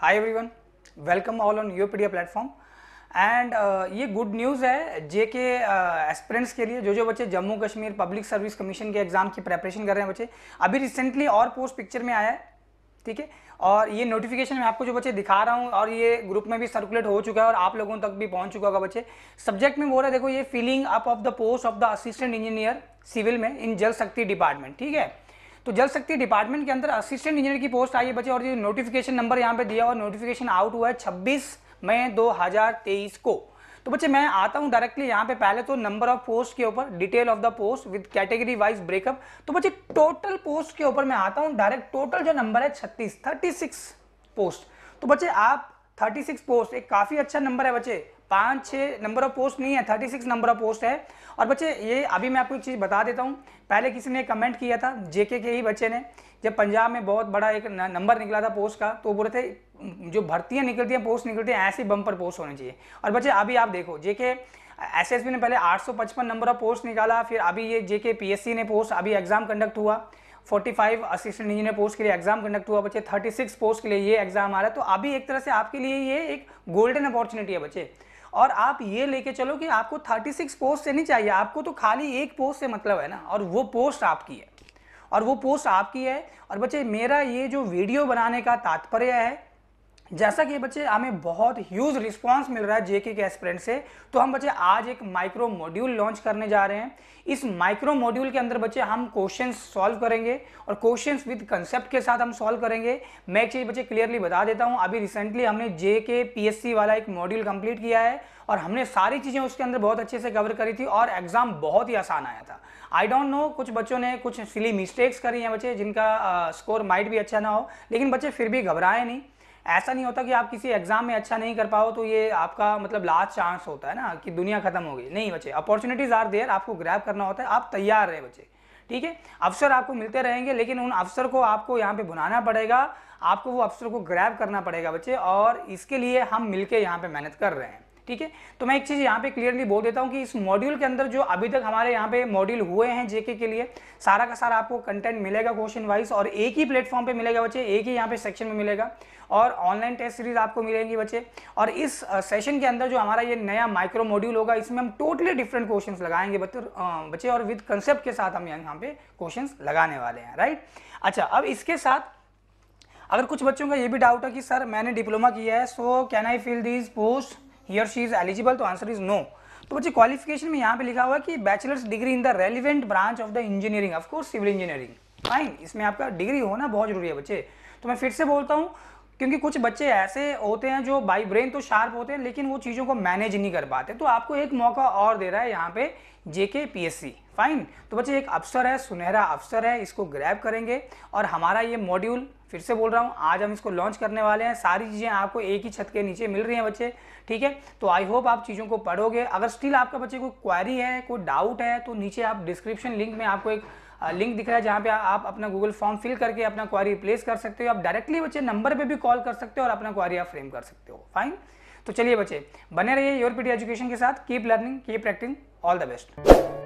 hi everyone welcome all on Youpedia platform and ये good news है J K aspirants के लिए जो जो बच्चे Jammu Kashmir Public Service Commission के एग्ज़ाम की प्रेपरेशन कर रहे हैं बच्चे अभी रिसेंटली और पोस्ट पिक्चर में आया है ठीक है और ये नोटिफिकेशन मैं आपको जो बच्चे दिखा रहा हूँ और ये ग्रुप में भी सर्कुलेट हो चुका है और आप लोगों तक भी पहुँच चुका होगा बच्चे सब्जेक्ट में बोल रहे है देखो ये filling up of the post of the assistant engineer civil में इन जल शक्ति डिपार्टमेंट ठीक है तो जल शक्ति डिपार्टमेंट के अंदर असिस्टेंट इंजीनियर की पोस्ट आई है बच्चे और ये नोटिफिकेशन नंबर यहाँ पे दिया और नोटिफिकेशन आउट हुआ है छब्बीस मई 2023 को तो बच्चे मैं आता हूँ डायरेक्टली यहाँ पे पहले तो नंबर ऑफ पोस्ट के ऊपर detail of the post with category wise breakup तो बच्चे टोटल पोस्ट के ऊपर मैं आता हूँ डायरेक्ट टोटल जो नंबर है छत्तीस थर्टी सिक्स पोस्ट तो बच्चे आप थर्टी सिक्स पोस्ट एक काफ़ी अच्छा नंबर है बच्चे पाँच छः नंबर ऑफ पोस्ट नहीं है thirty six number of post है और बच्चे ये अभी मैं आपको एक चीज़ बता देता हूँ पहले किसी ने कमेंट किया था जेके के ही बच्चे ने जब पंजाब में बहुत बड़ा एक नंबर निकला था पोस्ट का तो बोले थे जो भर्तियाँ निकलती हैं पोस्ट निकलती हैं ऐसे बम पोस्ट होने चाहिए और बच्चे अभी आप देखो जेके एस ने पहले पचपन नंबर ऑफ पोस्ट निकाला फिर अभी ये जेके सी ने पोस्ट अभी एग्ज़ाम कंडक्ट हुआ 45 असिस्टेंट इंजीनियर पोस्ट के लिए एग्जाम कंडक्ट हुआ बच्चे 36 पोस्ट के लिए ये एग्जाम आ रहा है तो अभी एक तरह से आपके लिए ये एक गोल्डन अपॉर्चुनिटी है बच्चे और आप ये लेके चलो कि आपको 36 पोस्ट से नहीं चाहिए आपको तो खाली एक पोस्ट से मतलब है ना और वो पोस्ट आपकी है और वो पोस्ट आपकी है और बच्चे मेरा ये जो वीडियो बनाने का तात्पर्य है जैसा कि बच्चे हमें बहुत ह्यूज रिस्पांस मिल रहा है जेके के एक्सप्रेंट से तो हम बच्चे आज एक माइक्रो मॉड्यूल लॉन्च करने जा रहे हैं इस माइक्रो मॉड्यूल के अंदर बच्चे हम क्वेश्चंस सॉल्व करेंगे और क्वेश्चंस विद कंसेप्ट के साथ हम सॉल्व करेंगे मैं एक चीज़ बच्चे क्लियरली बता देता हूँ अभी रिसेंटली हमने जे के पी वाला एक मॉड्यूल कंप्लीट किया है और हमने सारी चीज़ें उसके अंदर बहुत अच्छे से कवर करी थी और एग्ज़ाम बहुत ही आसान आया था आई डोंट नो कुछ बच्चों ने कुछ सिली मिस्टेक्स करी हैं बच्चे जिनका स्कोर माइट भी अच्छा ना हो लेकिन बच्चे फिर भी घबराए नहीं ऐसा नहीं होता कि आप किसी एग्जाम में अच्छा नहीं कर पाओ तो ये आपका मतलब लास्ट चांस होता है ना कि दुनिया खत्म हो गई नहीं बच्चे अपॉर्चुनिटीज आर देयर आपको ग्रैप करना होता है आप तैयार रहे बच्चे ठीक है अवसर आपको मिलते रहेंगे लेकिन उन अवसर को आपको यहाँ पे भुनाना पड़ेगा आपको वो अवसर को ग्रैप करना पड़ेगा बच्चे और इसके लिए हम मिलकर यहाँ पे मेहनत कर रहे हैं ठीक है तो मैं एक चीज़ यहाँ पे क्लियरली बोल देता हूँ कि इस मॉड्यूल के अंदर जो अभी तक हमारे यहाँ पे मॉड्यूल हुए हैं जेके के लिए सारा का सारा आपको कंटेंट मिलेगा क्वेश्चन वाइज और एक ही प्लेटफॉर्म पे मिलेगा बच्चे एक ही यहाँ पे सेक्शन में मिलेगा और ऑनलाइन टेस्ट सीरीज आपको मिलेगी बच्चे और इस सेशन के अंदर जो हमारा ये नया माइक्रो मॉड्यूल होगा इसमें हम टोटली डिफरेंट क्वेश्चन लगाएंगे बच्चे और विद कंसेप्ट के साथ हम यहाँ पे क्वेश्चन लगाने वाले हैं राइट अच्छा अब इसके साथ अगर कुछ बच्चों का ये भी डाउट है कि सर मैंने डिप्लोमा किया है so can I fill this post he और शी इज एलिजिबल तो आंसर इज नो तो बच्चे क्वालिफिकेशन में यहाँ पे लिखा हुआ कि bachelors degree in the relevant branch of the engineering of course civil engineering fine इसमें आपका डिग्री होना बहुत जरूरी है बच्चे तो मैं फिर से बोलता हूँ क्योंकि कुछ बच्चे ऐसे होते हैं जो बाई ब्रेन तो शार्प होते हैं लेकिन वो चीज़ों को मैनेज नहीं कर पाते तो आपको एक मौका और दे रहा है यहाँ पे जेके पीएससी फाइन तो बच्चे एक अवसर है सुनहरा अवसर है इसको ग्रैब करेंगे और हमारा ये मॉड्यूल फिर से बोल रहा हूँ आज हम इसको लॉन्च करने वाले हैं सारी चीज़ें आपको एक ही छत के नीचे मिल रही हैं बच्चे ठीक है तो आई होप आप चीज़ों को पढ़ोगे अगर स्टिल आपका बच्चे कोई क्वारी है कोई डाउट है तो नीचे आप डिस्क्रिप्शन लिंक में आपको एक लिंक दिख रहा है जहाँ पे आप अपना गूगल फॉर्म फिल करके अपना क्वारी प्लेस कर सकते हो आप डायरेक्टली बच्चे नंबर पर भी कॉल कर सकते हो और अपना क्वारी आप फ्रेम कर सकते हो फाइन तो चलिए बच्चे बने रहिए योर पीटी एजुकेशन के साथ keep learning keep practicing all the best